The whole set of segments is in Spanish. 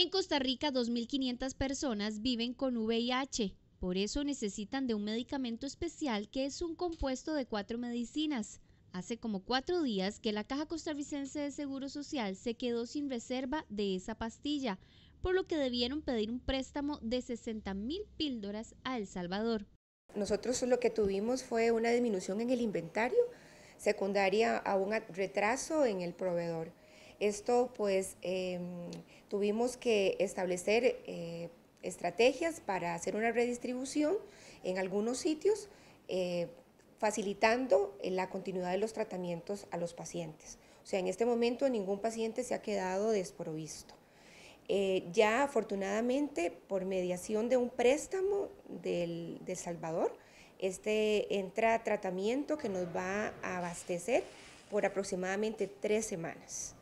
En Costa Rica, 2.500 personas viven con VIH. Por eso necesitan de un medicamento especial que es un compuesto de cuatro medicinas. Hace como cuatro días que la Caja Costarricense de Seguro Social se quedó sin reserva de esa pastilla, por lo que debieron pedir un préstamo de 60 mil píldoras a El Salvador. Nosotros lo que tuvimos fue una disminución en el inventario, secundaria a un retraso en el proveedor. Esto pues em, tuvimos que establecer eh, estrategias para hacer una redistribución en algunos sitios, eh, facilitando eh, la continuidad de los tratamientos a los pacientes. O sea, en este momento ningún paciente se ha quedado desprovisto. ya afortunadamente, por mediación de un préstamo del, del, Salvador, este entra tratamiento que nos va a abastecer por aproximadamente tres semanas.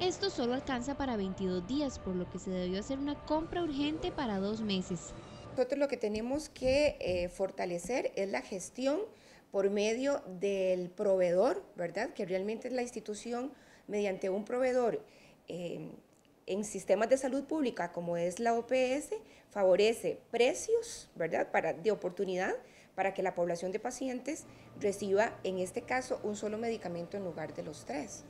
Esto solo alcanza para 22 días, por lo que se debió hacer una compra urgente para dos meses. Nosotros lo que tenemos que eh, fortalecer es la gestión por medio del proveedor, ¿verdad? Que realmente es la institución mediante un proveedor. Em, en sistemas de salud pública como es la OPS favorece precios, ¿verdad?, de oportunidad para que la población de pacientes reciba, en este caso, un solo medicamento en lugar de los tres.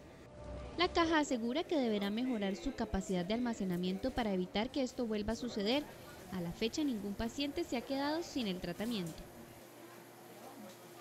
La caja asegura que deberá mejorar su capacidad de almacenamiento para evitar que esto vuelva a suceder. A la fecha ningún paciente se ha quedado sin el tratamiento.